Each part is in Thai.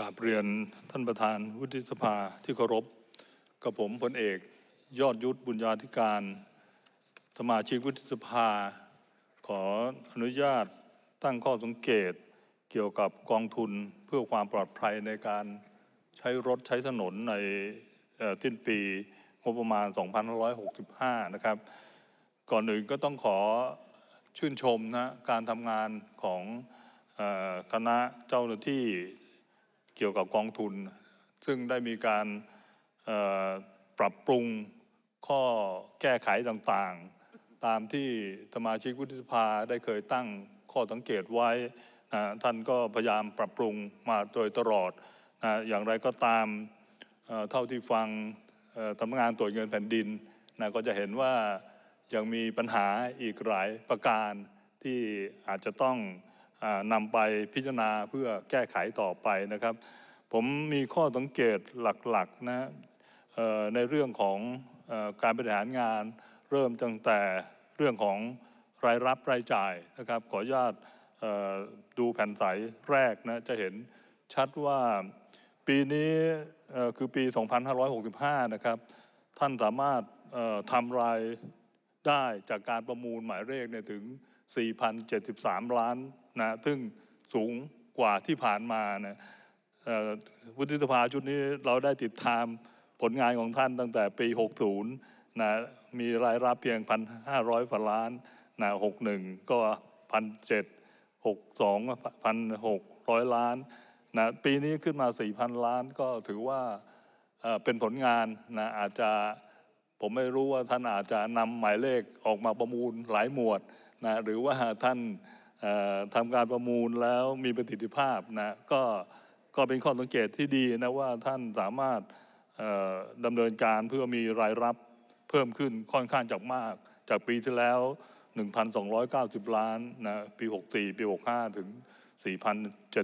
กราบเรียนท่านประธานวุฒิสภาที่เคารพกับผมพลเอกยอดยุทธบุญญาธิการสมาชิกวุฒิสภาขออนุญาตตั้งข้อสังเกตเกี่ยวกับกองทุนเพื่อความปลอดภัยในการใช้รถใช้ถนนในต้นปี งบประมาณ 2565 นะครับ ก่อนอื่นก็ต้องขอชื่นชมนะ การทำงานของคณะเจ้าหน้าที่เกี่ยวกับกองทุน ซึ่งได้มีการปรับปรุงข้อแก้ไขต่างๆ ตามที่สมาชิกวุฒิสภาได้เคยตั้งข้อสังเกตไว้นะท่านก็พยายามปรับปรุงมาโดยตลอดนะอย่างไรก็ตามเท่าที่ฟังสำนักงานตรวจเงินแผ่นดินนะก็จะเห็นว่ายังมีปัญหาอีกหลายประการที่อาจจะต้องนำไปพิจารณาเพื่อแก้ไขต่อไปนะครับ ผมมีข้อสังเกตหลักๆนะในเรื่องของการบริหารงาน เริ่มตั้งแต่เรื่องของรายรับรายจ่ายนะครับ ขออนุญาตดูแผ่นใสแรกนะจะเห็นชัดว่าปีนี้คือปี 2565 นะครับ ท่านสามารถทำรายได้จากการประมูลหมายเลขเนี่ยถึง 4,073 ล้านนะซึ่งสูงกว่าที่ผ่านมานะวุฒิสภาชุดนี้เราได้ติดตาม ผลงานของท่านตั้งแต่ปี 60นะมีรายรับเพียง 1,500ฝล้านนะ61 ก็ 1,700 62 1,600 ล้านนะปีนี้ขึ้นมา 4,000 ล้าน ก็ถือว่าเป็นผลงานนะอาจจะผมไม่รู้ว่าท่านอาจจะนำหมายเลขออกมาประมูลหลายหมวดนะหรือว่าท่านทำการประมูลแล้วมีประสิทธิภาพนะก็ก็เป็นข้อสังเกตที่ดีนะ ว่าท่านสามารถดำเนินการเพื่อมีรายรับเพิ่มขึ้นค่อนข้างจากมาก จากปีที่แล้ว 1,290 ล้านนะปี 64 ปี 65 ถึง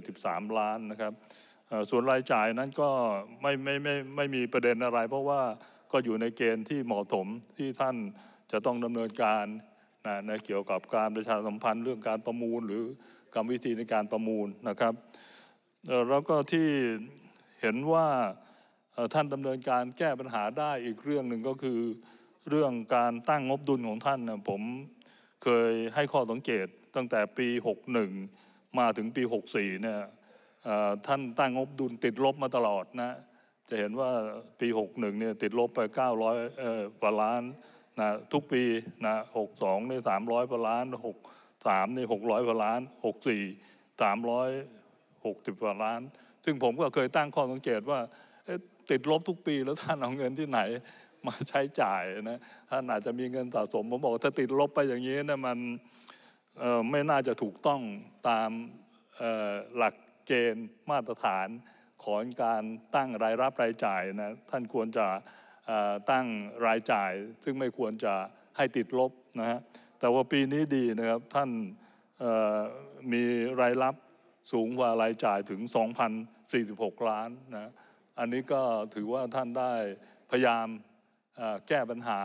4,073 ล้านนะครับ ส่วนรายจ่ายนั้นก็ไม่ไม่ไมไม่ไม่มีประเด็นอะไรเพราะว่าก็อยู่ในเกณฑ์ที่เหมาะสมที่ท่านจะต้องดำเนินการนะนะเกี่ยวกับการประชาสัมพันธ์เรื่องการประมูลหรือกรรมวิธีในการประมูลนะครับแล้วก็ที่เห็นว่าท่านดำเนินการแก้ปัญหาได้อีกเรื่องหนึ่งก็คือเรื่องการตั้งงบดุลของท่านนะผมเคยให้ข้อสังเกตตั้งแต่ปี 61 มาถึงปี 64เนี่ยท่านตั้งงบดุลติดลบมาตลอดนะจะเห็นว่าปี 61เนี่ยติดลบไป900กว่าล้านนะทุกปีนะหกสองในสามร้อยกว่าล้านหกสามในหกร้อยกว่าล้านหกสี่สามร้อยหกสิบกว่าล้าน ซึ่งผมก็เคยตั้งข้อสังเกตว่าติดลบทุกปีแล้วท่านเอาเงินที่ไหนมาใช้จ่ายนะ ท่านอาจจะมีเงินสะสมผมบอกถ้าติดลบไปอย่างนี้นะมันไม่น่าจะถูกต้องตามหลักเกณฑ์มาตรฐาน ของการตั้งรายรับรายจ่ายนะท่านควรจะตั้งรายจ่ายซึ่งไม่ควรจะให้ติดลบนะฮะแต่ว่าปีนี้ดีนะครับ ท่านมีรายรับสูงกว่ารายจ่ายถึง2,046 ล้านนะอันนี้ก็ถือว่าท่านได้พยายามแก้ปัญหา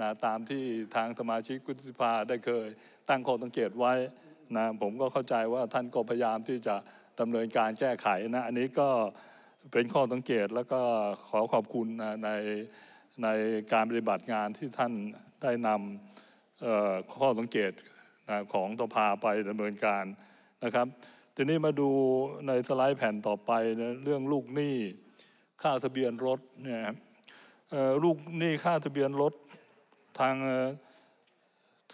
นะตามที่ทางสมาชิกกุฒิภาได้เคยตั้งข้อสังเกตไว้นะผมก็เข้าใจว่าท่านก็พยายามที่จะดำเนินการแก้ไขนะ อันนี้ก็เป็นข้อสังเกตแล้วก็ขอขอบคุณในในการปฏิบัติงานที่ท่านได้นำข้อสังเกตของสภาไปดำเนินการนะครับ ทีนี้มาดูในสไลด์แผ่นต่อไปนะเรื่องลูกหนี้ ค่าทะเบียนรถเนี่ยลูกหนี้ค่าทะเบียนรถทาง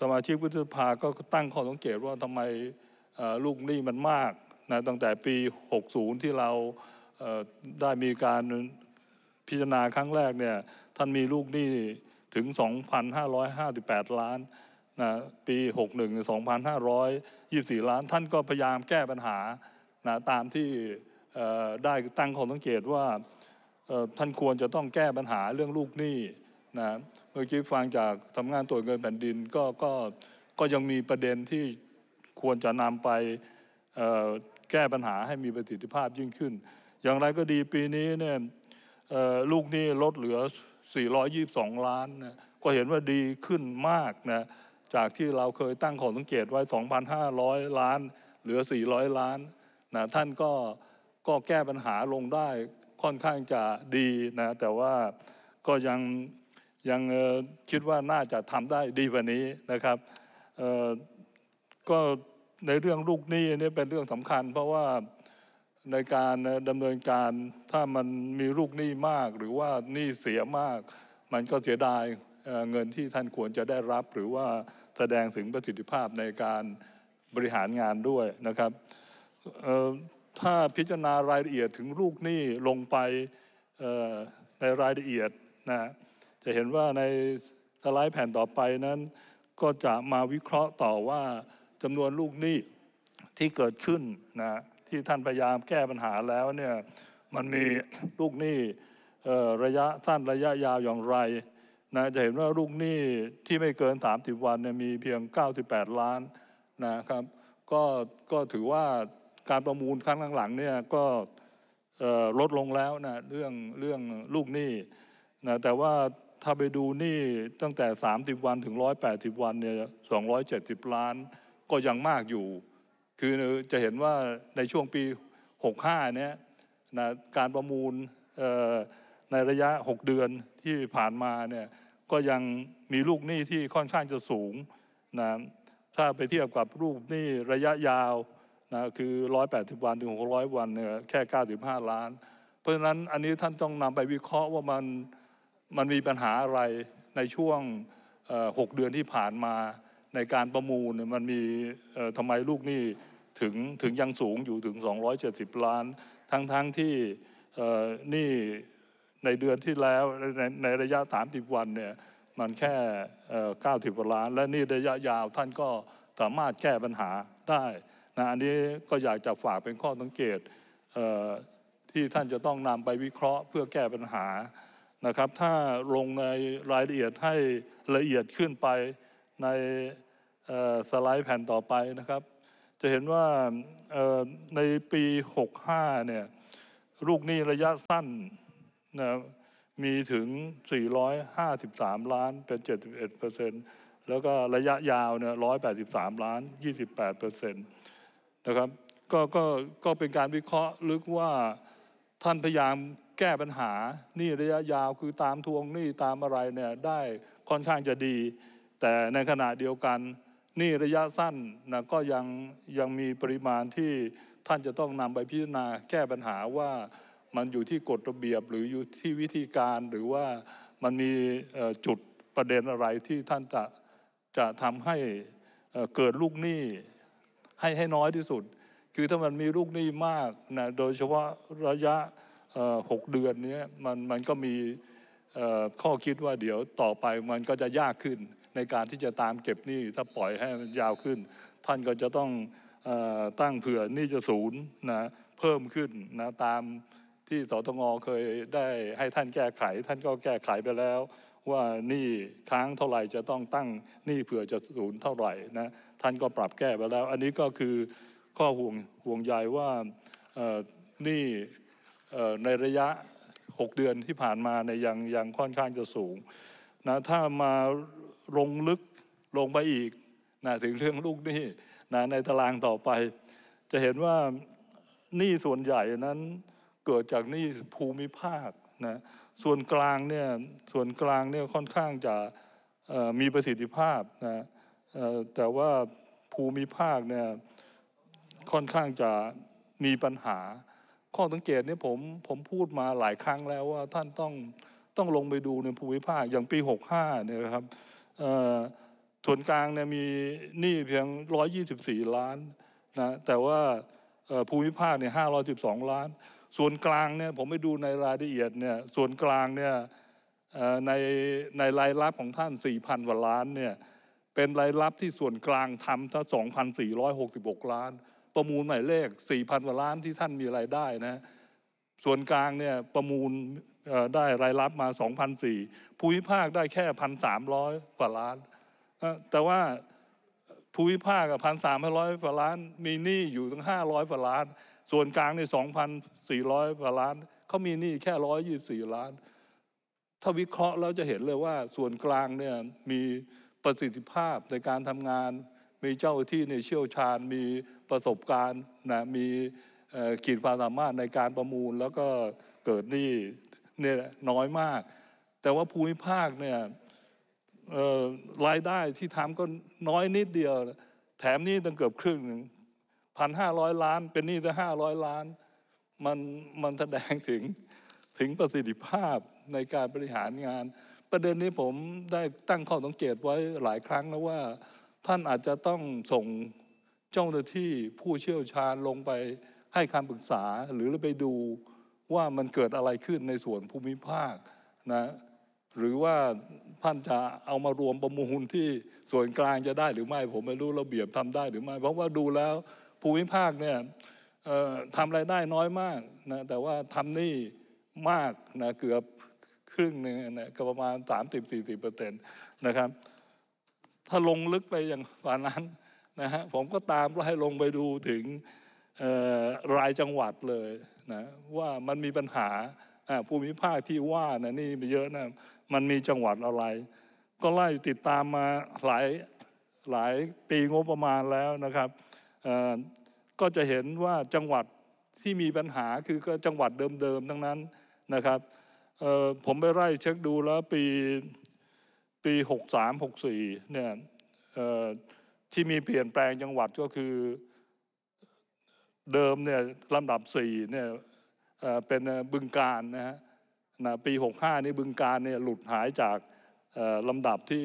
สมาชิกวุฒิสภาก็ตั้งข้อสังเกตว่าทำไมลูกหนี้มันมากนะตั้งแต่ปี 60 ที่เราได้มีการพิจารณาครั้งแรกเนี่ยท่านมีลูกหนี้ถึง 2,558 ล้านนะปี 61 2,524 ล้าน ท่านก็พยายามแก้ปัญหานะตามที่ได้ตั้งข้อสังเกตว่าท่านควรจะต้องแก้ปัญหาเรื่องลูกหนี้นะเมื่อกี้ฟังจากทำงานตรวจเงินแผ่นดินก็ก็ก็ยังมีประเด็นที่ควรจะนำไปแก้ปัญหาให้มีประสิทธิภาพยิ่งขึ้นอย่างไรก็ดีปีนี้เนี่ยลูกนี้ลดเหลือ 422 ล้านนะก็เห็นว่าดีขึ้นมากนะจากที่เราเคยตั้งข้อสังเกตไว้ 2,500 ล้าน เหลือ 400 ล้านนะท่านก็ก็แก้ปัญหาลงได้ค่อนข้างจะดีนะ แต่ว่าก็ยังยังคิดว่าน่าจะทำได้ดีกว่านี้นะครับก็ในเรื่องลูกหนี้นี่เป็นเรื่องสำคัญเพราะว่าในการดำเนินการถ้ามันมีลูกหนี้มาก หรือว่าหนี้เสียมาก มันก็เสียดายเงินที่ท่านควรจะได้รับ หรือว่าแสดงถึงประสิทธิภาพในการบริหารงานด้วยนะครับถ้าพิจารณารายละเอียดถึงลูกหนี้ลงไปในรายละเอียดนะ จะเห็นว่าในสไลด์แผ่นต่อไปนั้นก็จะมาวิเคราะห์ต่อว่าจำนวนลูกหนี้ที่เกิดขึ้นนะที่ท่านพยายามแก้ปัญหาแล้วเนี่ย มันมีลูกหนี้ระยะสั้นระยะยาวอย่างไรนะ จะเห็นว่าลูกหนี้ที่ไม่เกิน 30 วันเนี่ยมีเพียง 98 ล้านนะครับ ก็ก็ถือว่าการประมูลครั้งหลังๆเนี่ยก็ลดลงแล้วนะเรื่องเรื่องลูกหนี้นะแต่ว่าถ้าไปดูหนี้ตั้งแต่ 30 วันถึง 180 วัน เนี่ย 270 ล้าน ก็ยังมากอยู่คือจะเห็นว่าในช่วงปี65เนี้ยนะการประมูลในระยะ 6 เดือนที่ผ่านมาเนี่ยก็ยังมีลูกหนี้ที่ค่อนข้างจะสูงนะถ้าไปเทียบกับรูปหนี้ระยะยาวนะคือ180วันถึง600 วันเนี่ยแค่ 95 ล้าน เพราะฉะนั้นอันนี้ท่านต้องนำไปวิเคราะห์ว่ามันมันมีปัญหาอะไรในช่วง6เดือนที่ผ่านมา ในการประมูลมันมีทำไมลูกหนี้ถึงถึงยังสูงอยู่ถึง 270 ล้าน ทั้งทั้งที่นี่ในเดือนที่แล้วในในระยะ 30 วันเนี่ยมันแค่ 90กาล้าน และนี่ระยะยาวท่านก็สามารถแก้ปัญหาได้นะ อันนี้ก็อยากจะฝากเป็นข้อสังเกตที่ท่านจะต้องนำไปวิเคราะห์เพื่อแก้ปัญหานะครับ ถ้าลงในรายละเอียดให้ละเอียดขึ้นไปในสไลด์แผ่นต่อไปนะครับจะเห็นว่าในปี 65 เนี่ย ลูกหนี้ระยะสั้นนะมีถึง 453 ล้านเป็น 71เเซแล้วก็ระยะยาวเนี่ย 183 ล้าน 28เปอร์เซ็นต์นะครับ ก็ ก็ ก็เป็นการวิเคราะห์ลึกว่าท่านพยายามแก้ปัญหา นี่ระยะยาวคือตามทวงหนี้ตามอะไรเนี่ยได้ค่อนข้างจะดี แต่ในขณะเดียวกันนี่ระยะสั้นนะก็ยังยังมีปริมาณที่ท่านจะต้องนำไปพิจารณาแก้ปัญหาว่ามันอยู่ที่กฎระเบียบหรืออยู่ที่วิธีการหรือว่ามันมีจุดประเด็นอะไรที่ท่านจะจะทำให้เกิดลูกหนี้ให้ให้น้อยที่สุด คือถ้ามันมีลูกหนี้มากนะโดยเฉพาะระยะหกเดือนนี้มันมันก็มีข้อคิดว่าเดี๋ยวต่อไปมันก็จะยากขึ้นในการที่จะตามเก็บหนี้ถ้าปล่อยให้มันยาวขึ้น ท่านก็จะต้องอตั้งเผื่อหนี้จะศูนย์นะเพิ่มขึ้นนะตามที่สตงเคยได้ให้ท่านแก้ไข ท่านก็แก้ไขไปแล้ว ว่านี่ค้างเท่าไหร่จะต้องตั้ง หนี้เผื่อจะศูนย์เท่าไหร่นะท่านก็ปรับแก้ไปแล้ว อันนี้ก็คือข้อห่วงห่วงใยว่าหนี้ในระยะ 6 เดือนที่ผ่านมาในยังยังค่อนข้างจะสูงนะถ้ามาลงลึกลงไปอีกนะถึงเรื่องลูกหนี้นะในตารางต่อไป จะเห็นว่าหนี้ส่วนใหญ่นั้นเกิดจากหนี้ภูมิภาคนะส่วนกลางเนี่ยส่วนกลางเนี่ยค่อนข้างจะมีประสิทธิภาพนะแต่ว่าภูมิภาคเนี่ยค่อนข้างจะมีปัญหา ข้อสังเกตเนี่ยผมผมพูดมาหลายครั้งแล้วว่าท่านต้องต้องลงไปดูในภูมิภาคอย่างปี 65เนี่ยครับส่วนกลางเนี่ยมีหนี้เพียง 124 ล้านนะ แต่ว่าภูมิภาคเนี่ย 512 ล้าน ส่วนกลางเนี่ยผมไปดูในรายละเอียดเนี่ย ส่วนกลางเนี่ยในในรายรับของท่าน 4,000กว่าล้านเนี่ย เป็นรายรับที่ส่วนกลางทำถ้า2,466 ล้าน ประมูลหมายเลข 4,000กว่าล้านที่ท่านมีรายได้นะ ส่วนกลางเนี่ยประมูลได้รายรับมา2,004ภูมิภาคได้แค่ 1,300กว่าล้านแต่ว่าภูมิภาคกับพันสามร้อยกว่าล้าน มีหนี้อยู่ตั้งห้าร้อยกว่าล้าน ส่วนกลางในสองพันสี่ร้อยกว่าล้าน เขามีหนี้แค่ร้อยยี่สี่ล้าน ถ้าวิเคราะห์แล้วจะเห็นเลยว่าส่วนกลางเนี่ย มีประสิทธิภาพในการทำงาน มีเจ้าที่ในเชี่ยวชาญ มีประสบการณ์นะมีขีดความสามารถในการประมูลแล้วก็เกิดหนี้เนี่ยน้อยมาก แต่ว่าภูมิภาคเนี่ยรายได้ที่ทำก็น้อยนิดเดียว แถมนี่ตั้งเกือบครึ่งหนึ่งพันห้าร้อยล้าน เป็นนี่ต่ห้าร้อยล้าน มันมันแสดงถึงถึงประสิทธิภาพในการบริหารงาน ประเด็นนี้ผมได้ตั้งข้อสังเกตไว้หลายครั้งแล้วว่า ท่านอาจจะต้องส่งเจ้าหน้าที่ผู้เชี่ยวชาญลงไปให้คำปรึกษาหรือไปดูว่ามันเกิดอะไรขึ้นในส่วนภูมิภาคนะ หรือว่าท่านจะเอามารวมประมูลที่ส่วนกลางจะได้หรือไม่ ผมไม่รู้ระเบียบทำได้หรือไม่ เพราะว่าดูแล้วภูมิภาคเนี่ยทำรายได้น้อยมากนะแต่ว่าทำนี่มากนะ เกือบครึ่งหนึ่งนะก็ประมาณ 30-40เปอร์เซ็นต์นะครับถ้าลงลึกไปอย่างกว่านั้นนะฮะผมก็ตามไล่ลงไปดูถึงรายจังหวัดเลยนะว่ามันมีปัญหาภูมิภาคที่ว่านะนี่เยอะนะมันมีจังหวัดอะไร ก็ไล่ติดตามมาหลายหลายปีงบประมาณแล้วนะครับ ก็จะเห็นว่าจังหวัดที่มีปัญหาคือก็จังหวัดเดิมๆ ทั้งนั้นนะครับ ผมไปไล่เช็คดูแล้ว ปีปี63 64เนี่ยที่มีเปลี่ยนแปลงจังหวัดก็คือเดิมเนี่ยลำดับสี่เนี่ยเป็นบึงการนะฮะปีหกห้านี่บึงการเนี่ยหลุดหายจากลำดับที่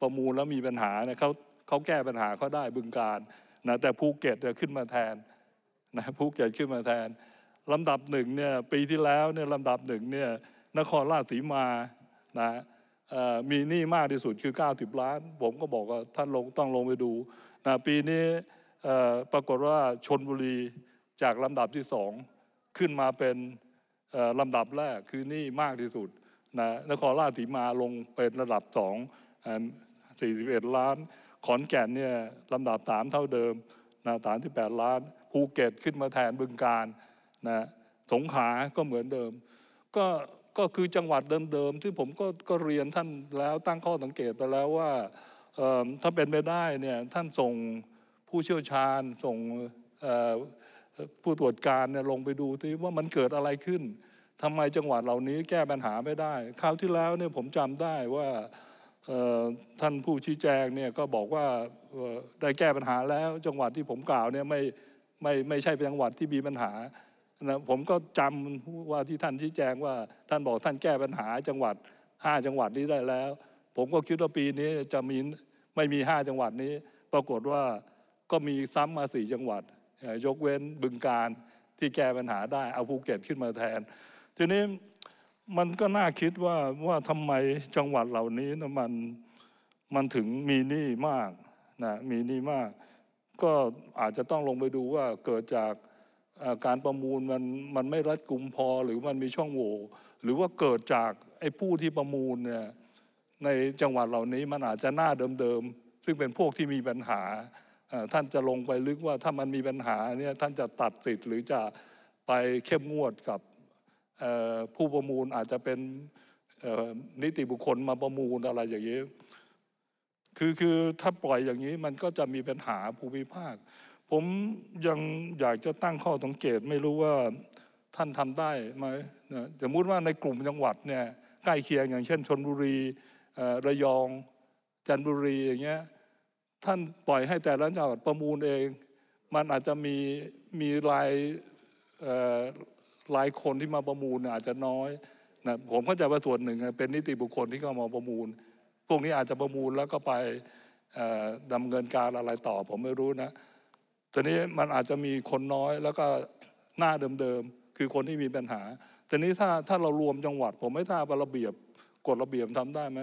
ประมูลแล้วมีปัญหาเนี่ยเขาเขาแก้ปัญหาเขาได้บึงการนะแต่ภูเก็ตจะขึ้นมาแทนนะภูเก็ตขึ้นมาแทน ลำดับหนึ่งเนี่ยปีที่แล้วเนี่ยลำดับหนึ่งเนี่ยนครราชสีมานะมีหนี้มากที่สุดคือ 90 ล้าน ผมก็บอกว่าท่านลงต้องลงไปดูนะปีนี้ปรากฏว่าชนบุรีจาก ลำดับที่สองขึ้นมาเป็นลำดับ แรก คือนี่มากที่สุดนะนครราชสีมาลงเป็นระดับสองสี่สิบเอ็ดล้าน ขอนแก่นเนี่ยลำดับสามเท่าเดิมนะสามที่แปดล้าน ภูเก็ตขึ้นมาแทน บึงการนะสงขาก็เหมือนเดิมก็ก็คือจังหวัดเดิมๆที่ผมก็ก็เรียนท่านแล้วตั้งข้อสังเกต ไปแล้วว่าถ้าเป็นไปได้เนี่ยท่านส่งผู้เชี่ยวชาญส่งผู้ตรวจการลงไปดูที่ว่ามันเกิดอะไรขึ้นทำไมจังหวัดเหล่านี้แก้ปัญหาไม่ได้ คราวที่แล้วเนี่ยผมจำได้ว่าท่านผู้ชี้แจงเนี่ยก็บอกว่าได้แก้ปัญหาแล้วจังหวัดที่ผมกล่าวเนี่ยไม่ไม่ไม่ใช่เป็นจังหวัดที่มีปัญหานะผมก็จำว่าที่ท่านชี้แจงว่าท่านบอกท่านแก้ปัญหาจังหวัด5จังหวัดนี้ได้แล้ว ผมก็คิดว่าปีนี้จะมีไม่มี5จังหวัดนี้ ปรากฏว่าก็มีซ้ำมาสี่จังหวัด ยกเว้นบึงการที่แก้ปัญหาได้เอาภูเก็ตขึ้นมาแทน ทีนี้มันก็น่าคิดว่าว่าทำไมจังหวัดเหล่านี้นะมันมันถึงมีหนี้มากนะมีหนี้มาก ก็อาจจะต้องลงไปดูว่าเกิดจากการประมูลมันมันไม่รัดกุมพอหรือมันมีช่องโหว่หรือว่าเกิดจากไอ้ผู้ที่ประมูลเนี่ยในจังหวัดเหล่านี้มันอาจจะหน้าเดิมๆซึ่งเป็นพวกที่มีปัญหาท่านจะลงไปลึกว่าถ้ามันมีปัญหาเนี่ยท่านจะตัดสิทธิ์หรือจะไปเข้มงวดกับผู้ประมูลอาจจะเป็นนิติบุคคลมาประมูลอะไรอย่างนี้คือคือถ้าปล่อยอย่างนี้มันก็จะมีปัญหาภูมิภาค ผมยังอยากจะตั้งข้อสังเกตไม่รู้ว่าท่านทำได้ไหมสมมติว่าในกลุ่มจังหวัดเนี่ยใกล้เคียงอย่างเช่นชนบุรีระยอง จันทบุรีอย่างเงี้ยท่านปล่อยให้แต่ละจังหวัดประมูลเอง มันอาจจะมีมีรายรายคนที่มาประมูลอาจจะน้อยนะผมเข้าใจว่าส่วนหนึ่งเป็นนิติบุคคลที่เข้ามาประมูล พวกนี้อาจจะประมูลแล้วก็ไปดำเนินการอะไรต่อ ผมไม่รู้นะตอนนี้มันอาจจะมีคนน้อยแล้วก็ หน้าเดิมๆ คือคนที่มีปัญหาตอนนี้ถ้าถ้าเรารวมจังหวัด ผมไม่ทราบระเบียบกฎระเบียบทำได้ไหม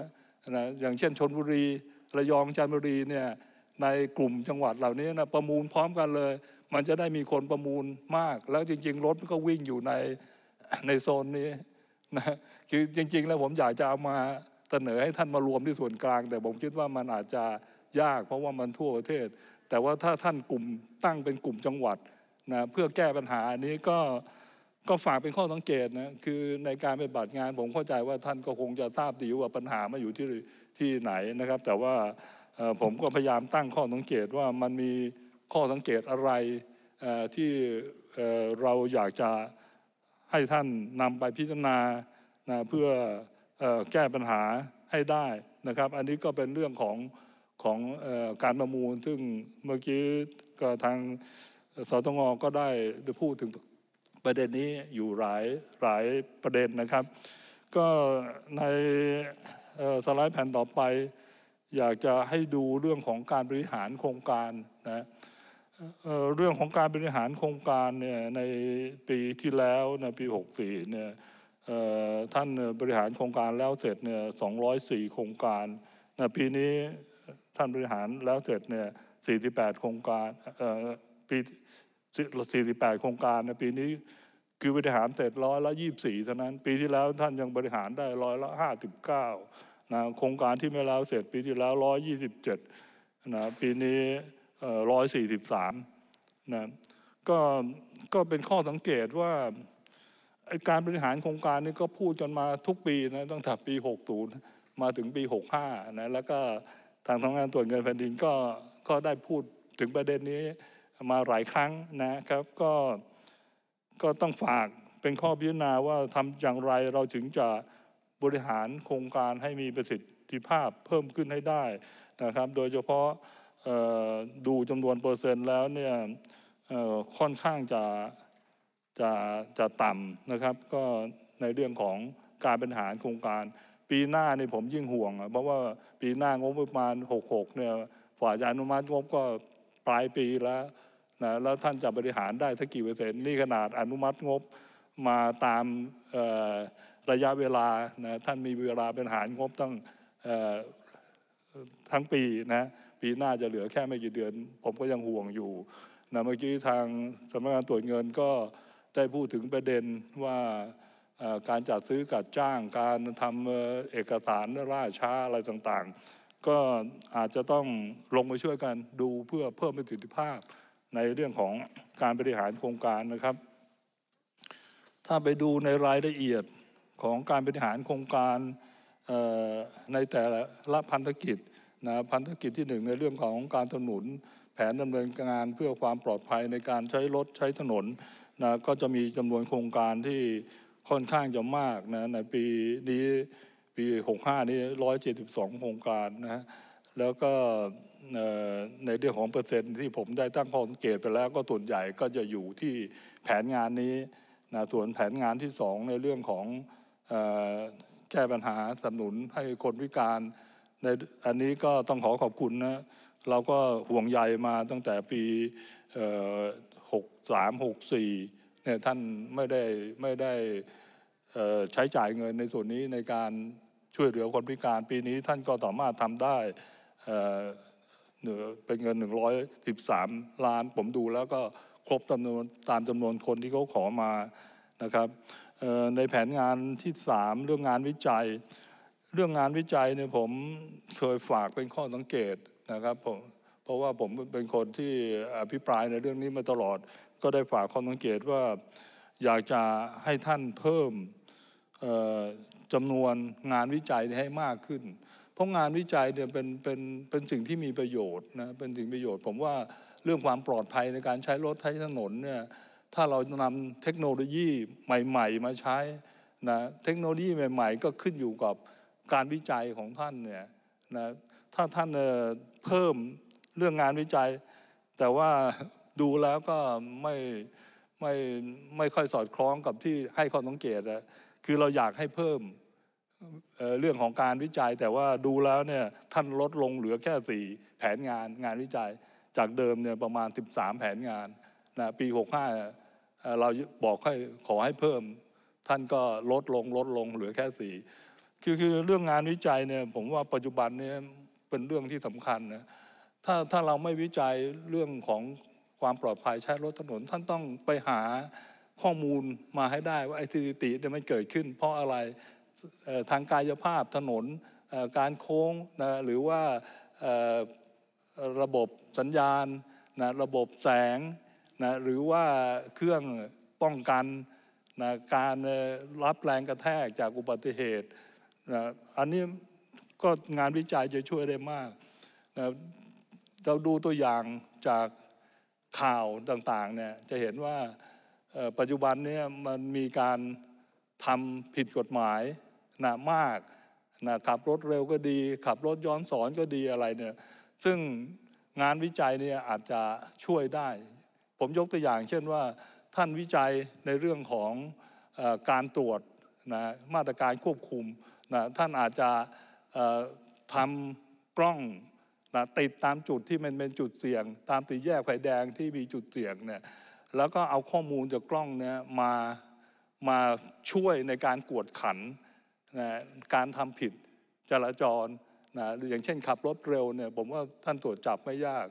นะอย่างเช่นชนบุรีระยองจันทบุรีเนี่ยในกลุ่มจังหวัดเหล่านี้นะประมูลพร้อมกันเลย มันจะได้มีคนประมูลมาก แล้วจริง ๆ รถก็วิ่งอยู่ในในโซนนี้นะคือจริง ๆ แล้วผมอยากจะเอามาเสนอให้ท่านมารวมที่ส่วนกลาง แต่ผมคิดว่ามันอาจจะยาก เพราะว่ามันทั่วประเทศ แต่ว่าถ้าท่านกลุ่มตั้งเป็นกลุ่มจังหวัดนะเพื่อแก้ปัญหาอันนี้ก็ก็ฝากเป็นข้อสังเกตนะคือในการปฏิบัติงาน ผมเข้าใจว่าท่านก็คงจะทราบดีว่าปัญหามาอยู่ที่ที่ไหนนะครับแต่ว่าผมก็พยายามตั้งข้อสังเกตว่ามันมีข้อสังเกตอะไรที่เราอยากจะให้ท่านนำไปพิจารณานะเพื่อแก้ปัญหาให้ได้นะครับ อันนี้ก็เป็นเรื่องของ ของการประมูลซึ่งเมื่อกี้ก็ทางสตงก็ได้พูดถึงประเด็นนี้อยู่หลายหลายประเด็นนะครับ ก็ในสไลด์แผ่นต่อไปอยากจะให้ดูเรื่องของการบริหารโครงการนะเรื่องของการบริหารโครงการเนี่ยในปีที่แล้วในปี 64เนี่ยท่านบริหารโครงการแล้วเสร็จเนี่ย204 โครงการนะปีนี้ท่านบริหารแล้วเสร็จเนี่ย48 โครงการปี48โครงการในปีนี้คือบริหารเสร็จร้อยละยี่สี่เท่านั้นปีที่แล้วท่านยังบริหารได้ร้อยละห้าสิบเก้านะโครงการที่ไม่แล้วเสร็จปีที่แล้วร้อยยี่สิบเจ็ดนะปีนี้ร้อยสี่สิบสามนะก็ก็เป็นข้อสังเกตว่าการบริหารโครงการนี้ก็พูดจนมาทุกปีนะตั้งแต่ปี60มาถึงปี 65นะแล้วก็ทางทำงานตรวจเงินแผ่นดินก็ก็ได้พูดถึงประเด็นนี้มาหลายครั้งนะครับก็ก็ต้องฝากเป็นข้อพิจารณาว่าทำอย่างไรเราถึงจะบริหารโครงการให้มีประสิทธิภาพเพิ่มขึ้นให้ได้นะครับโดยเฉพาะดูจำนวนเปอร์เซ็นต์แล้วเนี่ยค่อนข้างจะจะจะต่ำนะครับ ก็ในเรื่องของการบริหารโครงการ ปีหน้านี่ผมยิ่งห่วงเพราะว่าปีหน้างบประมาณ66เนี่ยฝ่ายอนุมัติงบก็ปลายปีแล้วนะแล้วท่านจะบริหารได้สักกี่เปอร์เซ็นต์นี่ขนาดอนุมัติงบมาตามระยะเวลานะ ท่านมีเวลาเป็นหารงบตั้งทั้งปีนะ ปีหน้าจะเหลือแค่ไม่กี่เดือน ผมก็ยังห่วงอยู่นะเมื่อกี้ทางสำนักงานตรวจเงินก็ได้พูดถึงประเด็นว่าการจัดซื้อกัดจ้าง การทำเอกสารล่าช้าอะไรต่างๆ ก็อาจจะต้องลงมาช่วยกันดูเพื่อเพิ่มประสิทธิภาพในเรื่องของการบริหารโครงการนะครับ ถ้าไปดูในรายละเอียดของการบริหารโครงการในแต่ละพันธกิจนะพันธกิจที่หนึ่งในเรื่องของการสนุนแผนดำเนินงานเพื่อความปลอดภัยในการใช้รถใช้ถนนนะก็จะมีจำนวนโครงการที่ค่อนข้างจะมากนะในปีนี้ปี65นี้ 172 โครงการนะแล้วก็ในเรื่องของเปอร์เซ็นต์ที่ผมได้ตั้งข้อสังเกตไปแล้ว ก็ส่วนใหญ่ก็จะอยู่ที่แผนงานนี้นะส่วนแผนงานที่ 2 ในเรื่องของแก้ปัญหาสนับสนุนให้คนพิการในอันนี้ก็ต้องขอขอบคุณนะเราก็ห่วงใยมาตั้งแต่ปีหกสามหกสี่เนี่ยท่านไม่ได้ไม่ได้ใช้จ่ายเงินในส่วนนี้ในการช่วยเหลือคนพิการปีนี้ท่านก็สามารถทำได้เป็นเงิน 113 ล้าน ผมดูแล้วก็ครบจำนวนตามจำนวนคนที่เขาขอมานะครับในแผนงานที่ 3 เรื่องงานวิจัย เรื่องงานวิจัยเนี่ยผมเคยฝากเป็นข้อสังเกตนะครับผมเพราะว่าผมเป็นคนที่อภิปรายในเรื่องนี้มาตลอดก็ได้ฝากข้อสังเกตว่าอยากจะให้ท่านเพิ่มจำนวนงานวิจัยให้มากขึ้น เพราะงานวิจัยเนี่ยเป็นเป็นเป็นสิ่งที่มีประโยชน์นะเป็นสิ่งประโยชน์ ผมว่าเรื่องความปลอดภัยในการใช้รถใช้ถนนเนี่ยถ้าเรานำเทคโนโลยีใหม่ ๆ มาใช้นะเทคโนโลยีใหม่ ๆ ก็ขึ้นอยู่กับการวิจัยของท่านเนี่ยนะถ้าท่านเพิ่มเรื่องงานวิจัย แต่ว่าดูแล้วก็ไม่ไม่ไม่ค่อยสอดคล้องกับที่ให้ข้อสังเกตนะคือเราอยากให้เพิ่มเรื่องของการวิจัย แต่ว่าดูแล้วเนี่ยท่านลดลงเหลือแค่สี่แผนงานงานวิจัยจากเดิมเนี่ยประมาณ13 แผนงานนะปี 65เราบอกให้ ขอให้เพิ่มท่านก็ลดลงลดลง เหลือแค่สี่คือคือเรื่องงานวิจัยเนี่ยผมว่าปัจจุบันเนี่ยเป็นเรื่องที่สำคัญนะถ้าถ้าเราไม่วิจัยเรื่องของความปลอดภัยใช้รถถนนท่านต้องไปหาข้อมูลมาให้ได้ว่า ไอ้สถิติเนี่ยมันเกิดขึ้นเพราะอะไรทางกายภาพถนน การโค้งนะหรือว่าระบบสัญญาณนะระบบแสงนะหรือว่าเครื่องป้องกันนะการรับแรงกระแทกจากอุบัติเหตุนะอันนี้ก็งานวิจัยจะช่วยได้มากนะเราดูตัวอย่างจากข่าวต่างๆเนี่ยจะเห็นว่าปัจจุบันเนี่ยมันมีการทำผิดกฎหมายนะมากนะขับรถเร็วก็ดี ขับรถย้อนสอนก็ดีอะไรเนี่ย ซึ่งงานวิจัยเนี่ยอาจจะช่วยได้ผมยกตัวอย่าง เช่นว่าท่านวิจัยในเรื่องของอการตรวจนะมาตรการควบคุมนะท่านอาจจะทำกล้องนะติดตามจุดที่มันเป็นจุดเสี่ยง ตามตีแยกไฟแดงที่มีจุดเสี่ยงเนี่ยแล้วก็เอาข้อมูลจากกล้องเนี่ยมามาช่วยในการกวดขันนะการทำผิดจราจรนะอย่างเช่นขับรถเร็วเนี่ยผมว่าท่านตรวจจับไม่ยาก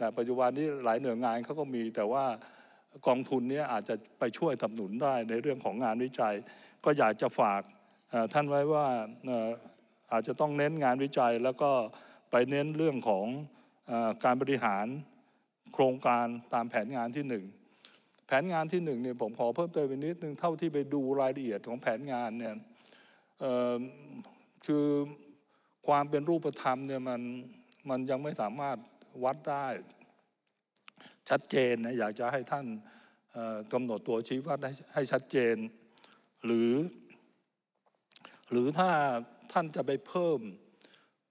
นะปัจจุบันนี้หลายหน่วยงานเขาก็มี แต่ว่ากองทุนนี้อาจจะไปช่วยสนับสนุนได้ในเรื่องของงานวิจัย ก็อยากจะฝากท่านไว้ว่าอาจจะต้องเน้นงานวิจัย แล้วก็ไปเน้นเรื่องของการบริหารโครงการตามแผนงานที่หนึ่งแผนงานที่หนึ่งเนี่ยผมขอเพิ่มเติมไปนิดนึงเท่าที่ไปดูรายละเอียดของแผนงานเนี่ยคือความเป็นรูปธรรมเนี่ยมันมันยังไม่สามารถวัดได้ชัดเจนนะอยากจะให้ท่านกำหนดตัวชี้วัดให้ชัดเจนหรือ หรือถ้าท่านจะไปเพิ่ม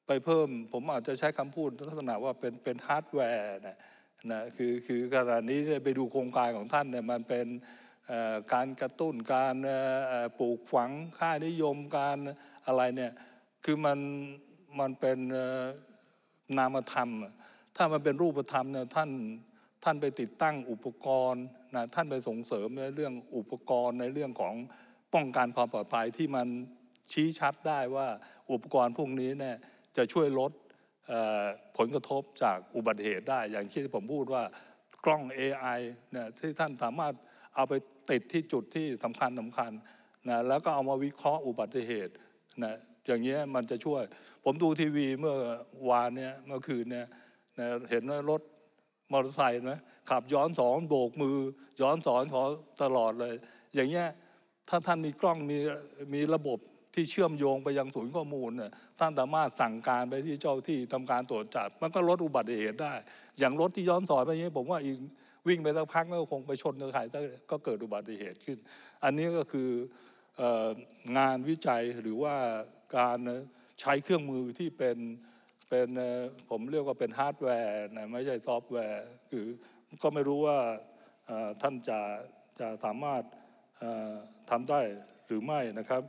ไปเพิ่ม ผมอาจจะใช้คำพูดลักษณะว่าเป็นเป็นฮาร์ดแวร์นะนะคือคือขณะนี้ไปดูโครงการของท่านเนี่ยมันเป็นการกระตุ้นการปลูกฝังค่านิยมการอะไรเนี่ยคือมันมันเป็นนามธรรมถ้ามันเป็นรูปธรรมเนี่ยท่านท่านไปติดตั้งอุปกรณ์นะท่านไปส่งเสริมในเรื่องอุปกรณ์ในเรื่องของป้องกันความปลอดภัยที่มันชี้ชัดได้ว่าอุปกรณ์พวกนี้เนี่ยจะช่วยลดผลกระทบจากอุบัติเหตุได้ อย่างที่ผมพูดว่ากล้อง AI เนี่ยที่ท่านสามารถเอาไปติดที่จุดที่สำคัญสำคัญนะแล้วก็เอามาวิเคราะห์อุบัติเหตุนะอย่างเงี้ยมันจะช่วย ผมดูทีวีเมื่อวานเนี่ยเมื่อคืนเนี่ยนะเห็นว่ารถ มอเตอร์ไซค์นะขับย้อนสอนโบกมือ ย้อนสอนขอตลอดเลย อย่างเงี้ยถ้าท่านมีกล้องมีมีระบบที่เชื่อมโยงไปยังศูนย์ข้อมูลน่ยท่านสามารถสั่งการไปที่เจ้าที่ทำการตรวจจับมันก็ลดอุบัติเหตุได้ อย่างรถที่ย้อนสอนไปอย่างี้ยผมว่าอีกวิ่งไปสักพักก็คงไปชนกับใครก็เกิดอุบัติเหตุขึ้น อันนี้ก็คืองานวิจัยหรือว่าการใช้เครื่องมือที่เป็นเป็นผมเรียกว่าเป็นฮาร์ดแวร์นะไม่ใช่ซอฟต์แวร์คือก็ไม่รู้ว่าท่านจะจะสามารถทำได้หรือไม่นะครับ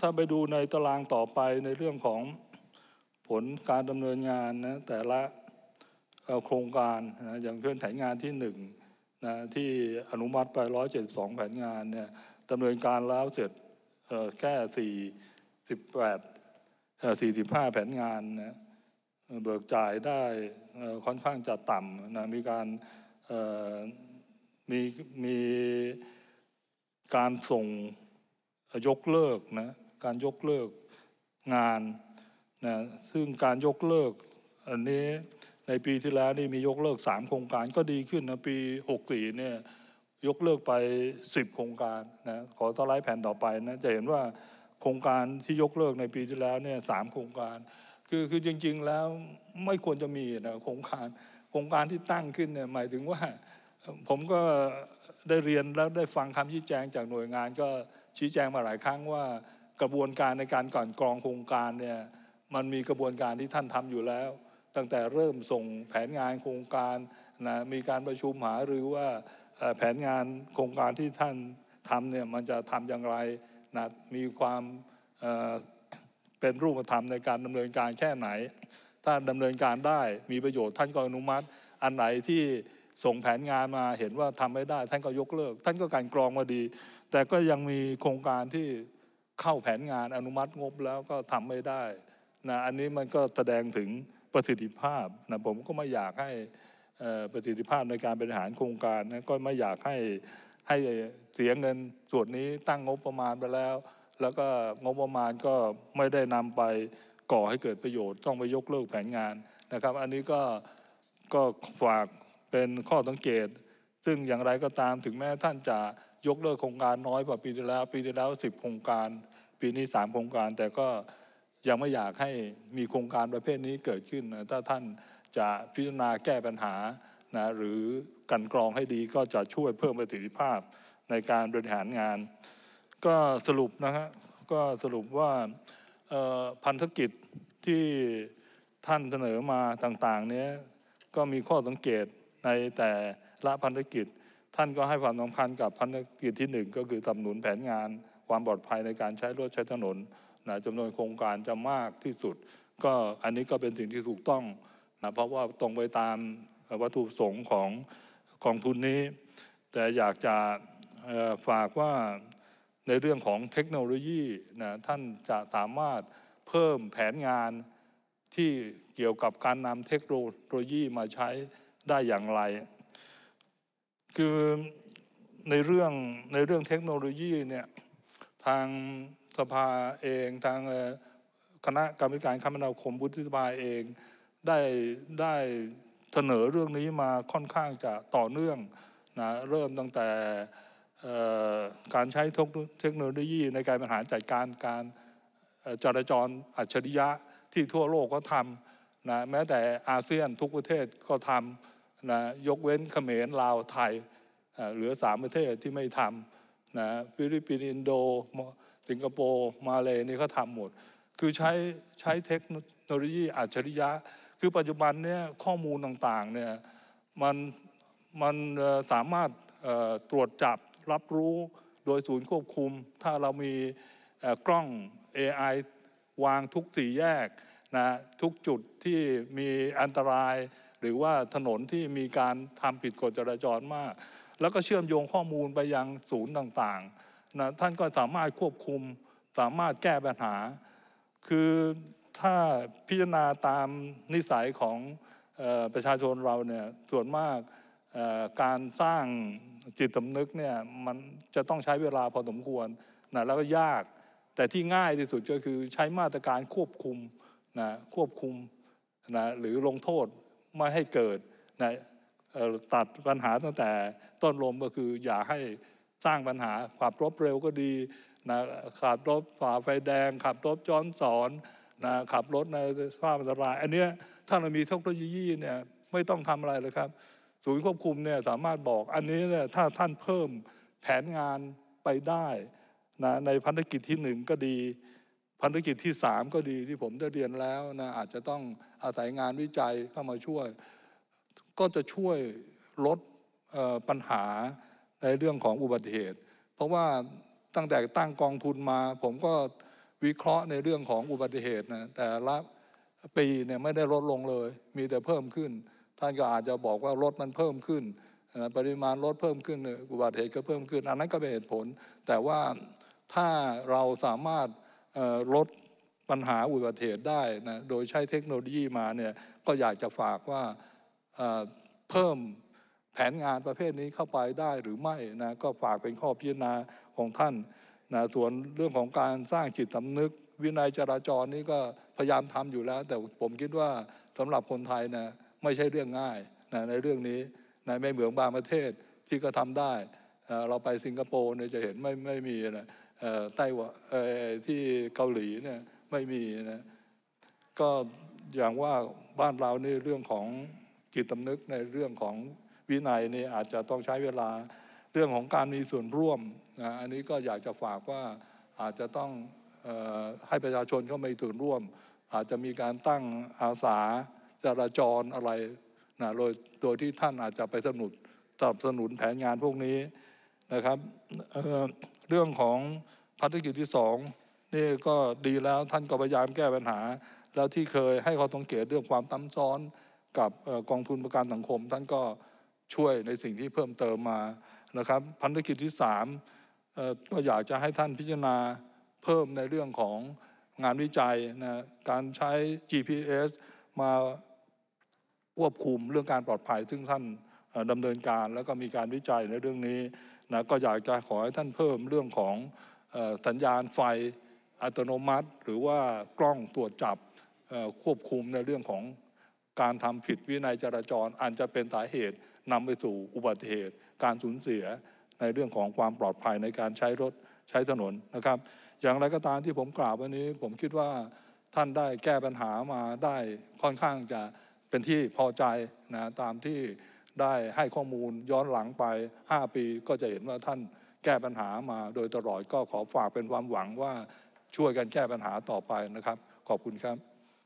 ถ้าไปดูในตารางต่อไปในเรื่องของผลการดำเนินงานนะแต่ละโครงการนะอย่างเช่นแผนงานที่หนึ่งนะที่อนุมัติไป172 แผนงานเนี่ยดำเนินการแล้วเสร็จแค่48 45แผนงานนะเบิกจ่ายได้ค่อนข้างจะต่ำนะมีการมีมีการส่งยกเลิก นะ การยกเลิกงานนะซึ่งการยกเลิก อันนี้ในปีที่แล้วนี่มียกเลิก 3 โครงการก็ดีขึ้นนะ ปี 64เนี่ยยกเลิกไป 10 โครงการนะขอสไลด์แผ่นต่อไปนะ จะเห็นว่าโครงการที่ยกเลิกในปีที่แล้วเนี่ยสามโครงการคือคือจริงๆแล้วไม่ควรจะมีนะโครงการโครงการที่ตั้งขึ้นเนี่ยหมายถึงว่าผมก็ได้เรียนแล้วได้ฟังคำชี้แจงจากหน่วยงาน ก็ชี้แจงมาหลายครั้งว่ากระบวนการในการก่อนกรองโครงการเนี่ยมันมีกระบวนการที่ท่านทำอยู่แล้ว ตั้งแต่เริ่มส่งแผนงานโครงการนะมีการประชุมหาหรือว่าแผนงานโครงการที่ท่านทำเนี่ยมันจะทำอย่างไรนะมีความเป็นรูปธรรมในการดำเนินการแค่ไหน ถ้าดำเนินการได้มีประโยชน์ท่านก็อนุมัติ อันไหนที่ส่งแผนงานมาเห็นว่าทำไม่ได้ท่านก็ยกเลิก ท่านก็การกรองมาดี แต่ก็ยังมีโครงการที่เข้าแผนงานอนุมัติงบแล้วก็ทำไม่ได้นะอันนี้มันก็แสดงถึงประสิทธิภาพนะผมก็ไม่อยากให้ประสิทธิภาพในการบริหารโครงการนะก็ไม่อยากให้ให้เสียเงินส่วนนี้ตั้งงบประมาณไปแล้ว แล้วก็งบประมาณก็ไม่ได้นำไปก่อให้เกิดประโยชน์ต้องไปยกเลิกแผนงานนะครับ อันนี้ก็ก็ฝากเป็นข้อสังเกต ซึ่งอย่างไรก็ตามถึงแม้ท่านจะยกเลิกโครงการน้อยกว่าปีที่แล้วปีที่แล้วสิบโครงการ ปีนี้สามโครงการ แต่ก็ยังไม่อยากให้มีโครงการประเภทนี้เกิดขึ้นนะถ้าท่านจะพิจารณาแก้ปัญหานะหรือกันกรองให้ดีก็จะช่วยเพิ่มประสิทธิภาพในการบริหารงาน ก็สรุปนะฮะก็สรุปว่าพันธกิจที่ท่านเสนอมาต่างๆเนี้ยก็มีข้อสังเกตในแต่ละพันธกิจ ท่านก็ให้ความสำคัญกับพันธกิจที่1ก็คือสนับสนุนแผนงาน ความปลอดภัยในการใช้รถใช้ถนนนะจำนวนโครงการจะมากที่สุดก็อันนี้ก็เป็นสิ่งที่ถูกต้องนะเพราะว่าตรงไปตามวัตถุประสงค์ของกองทุนนี้ แต่อยากจะฝากว่าในเรื่องของเทคโนโลยีนะท่านจะสามารถเพิ่มแผนงานที่เกี่ยวกับการนำเทคโนโลยีมาใช้ได้อย่างไร คือในเรื่องในเรื่องเทคโนโลยีเนี่ยทางสภาเองทางคณะกรรมการคมนาคมบุฒิสภาเองได้ได้เสนอเรื่องนี้มาค่อนข้างจะต่อเนื่องนะเริ่มตั้งแต่การใช้เทคโนโลยีในการบริหารจัดการการจราจรอัจฉริยะที่ทั่วโลกก็ทำนะแม้แต่อาเซียนทุกประเทศก็ทำนะยกเว้นเขมรลาวไทยเหลือสามประเทศที่ไม่ทำนะฟิลิปปินส์อินโดสิงคโปร์มาเลยนี่เขาทำหมด คือใช้ใช้เทคโนโลยีอัจฉริยะคือปัจจุบันเนี่ยข้อมูลต่างๆเนี่ยมันมันสามารถตรวจจับรับรู้โดยศูนย์ควบคุม ถ้าเรามีกล้อง AI วางทุกสี่แยกนะทุกจุดที่มีอันตรายหรือว่าถนนที่มีการทำผิดกฎจราจรมาก แล้วก็เชื่อมโยงข้อมูลไปยังศูนย์ต่างๆนะท่านก็สามารถควบคุมสามารถแก้ปัญหาคือถ้าพิจารณาตามนิสัยของประชาชนเราเนี่ยส่วนมากการสร้างจิตสำนึกเนี่ยมันจะต้องใช้เวลาพอสมควรนะแล้วก็ยากแต่ที่ง่ายที่สุดก็คือใช้มาตรการควบคุมนะควบคุมนะหรือลงโทษไม่ให้เกิดนะตัดปัญหาตั้งแต่ต้นลมก็คืออย่าให้สร้างปัญหาขับรถเร็วก็ดีนะขับรถฝ่าไฟแดงขับรถจ้อนสอนนะขับรถในสภาพอันตราย อันนี้ถ้าเรามีเทคโนโลยีเนี่ยไม่ต้องทำอะไรเลยครับศูนย์ควบคุมเนี่ยสามารถบอกอันนี้เนี่ยถ้าท่านเพิ่มแผนงานไปได้นะในพันธกิจที่หนึ่งก็ดีพันธกิจที่สามก็ดีที่ผมได้เรียนแล้วนะอาจจะต้องอาศัยงานวิจัยเข้ามาช่วยก็จะช่วยลดปัญหาในเรื่องของอุบัติเหตุ เพราะว่าตั้งแต่ตั้งกองทุนมาผมก็วิเคราะห์ในเรื่องของอุบัติเหตุนะแต่ละปีเนี่ยไม่ได้ลดลงเลยมีแต่เพิ่มขึ้น ท่านก็อาจจะบอกว่า รถมันเพิ่มขึ้น ปริมาณรถเพิ่มขึ้น อุบัติเหตุก็เพิ่มขึ้น อันนั้นก็เป็นเหตุผล แต่ว่าถ้าเราสามารถลดปัญหาอุบัติเหตุได้นะโดยใช้เทคโนโลยีมาเนี่ย ก็อยากจะฝากว่าเพิ่มแผนงานประเภทนี้เข้าไปได้หรือไม่นะก็ฝากเป็นข้อพิจารณาของท่านนะส่วนเรื่องของการสร้างจิตสำนึกวินัยจราจรนี่ก็พยายามทำอยู่แล้ว แต่ผมคิดว่าสำหรับคนไทยนะไม่ใช่เรื่องง่ายนะในเรื่องนี้นะไม่เหมือนบางประเทศที่ก็ทำได้ เราไปสิงคโปร์เนี่ยจะเห็นไม่ไม่มีนะไต้หวันที่เกาหลีเนี่ยไม่มีนะก็อย่างว่าบ้านเรานี่เรื่องของจิตสำนึกในเรื่องของวินัยนี่อาจจะต้องใช้เวลา เรื่องของการมีส่วนร่วมนะอันนี้ก็อยากจะฝากว่าอาจจะต้องออให้ประชาชนเข้ามาถึงร่วม อาจจะมีการตั้งอาสาจราจรอะไรนะโดยโดยที่ท่านอาจจะไปสนุนสนับสนุนแผนงานพวกนี้นะครับเเรื่องของภารกิจที่สองนี่ก็ดีแล้วท่านก็พยายามแก้ปัญหา แล้วที่เคยให้เขาสังเกตเรื่องความต้มซ้อนกับกองทุนประกันสังคม ท่านก็ช่วยในสิ่งที่เพิ่มเติมมานะครับพันธกิจที่สามก็อยากจะให้ท่านพิจารณาเพิ่มในเรื่องของงานวิจัยนะการใช้ GPS มาควบคุมเรื่องการปลอดภัย ซึ่งท่านดำเนินการ แล้วก็มีการวิจัยในเรื่องนี้นะก็อยากจะขอให้ท่านเพิ่มเรื่องของสัญญาณไฟอัตโนมัติ หรือว่ากล้องตรวจจับควบคุมในเรื่องของการทำผิดวินัยจราจรอันจะเป็นสาเหตุนำไปสู่อุบัติเหตุ การสูญเสียในเรื่องของความปลอดภัยในการใช้รถใช้ถนนนะครับ อย่างไรก็ตามที่ผมกล่าววันนี้ผมคิดว่าท่านได้แก้ปัญหามาได้ค่อนข้างจะเป็นที่พอใจนะตามที่ได้ให้ข้อมูลย้อนหลังไป 5 ปี ก็จะเห็นว่าท่านแก้ปัญหามา โดยตลอดก็ขอ ฝากเป็นความหวังว่าช่วยกันแก้ปัญหาต่อไปนะครับ ขอบคุณครับ